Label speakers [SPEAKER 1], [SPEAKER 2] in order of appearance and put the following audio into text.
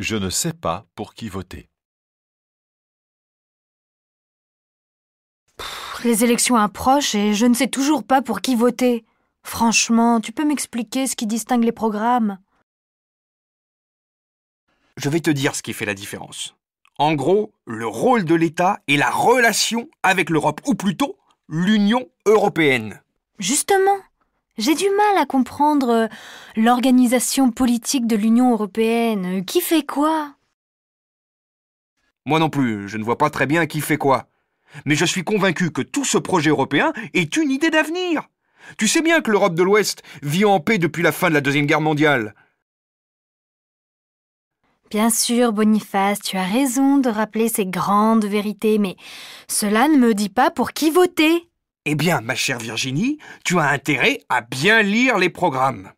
[SPEAKER 1] Je ne sais pas pour qui voter.
[SPEAKER 2] les élections approchent et je ne sais toujours pas pour qui voter. Franchement, tu peux m'expliquer ce qui distingue les programmes
[SPEAKER 1] Je vais te dire ce qui fait la différence. En gros, le rôle de l'État et la relation avec l'Europe, ou plutôt l'Union européenne.
[SPEAKER 2] Justement, j'ai du mal à comprendre euh, l'organisation politique de l'Union européenne. Euh, qui fait quoi
[SPEAKER 1] Moi non plus, je ne vois pas très bien qui fait quoi. Mais je suis convaincu que tout ce projet européen est une idée d'avenir. Tu sais bien que l'Europe de l'Ouest vit en paix depuis la fin de la Deuxième Guerre mondiale.
[SPEAKER 2] Bien sûr, Boniface, tu as raison de rappeler ces grandes vérités, mais cela ne me dit pas pour qui voter.
[SPEAKER 1] Eh bien, ma chère Virginie, tu as intérêt à bien lire les programmes.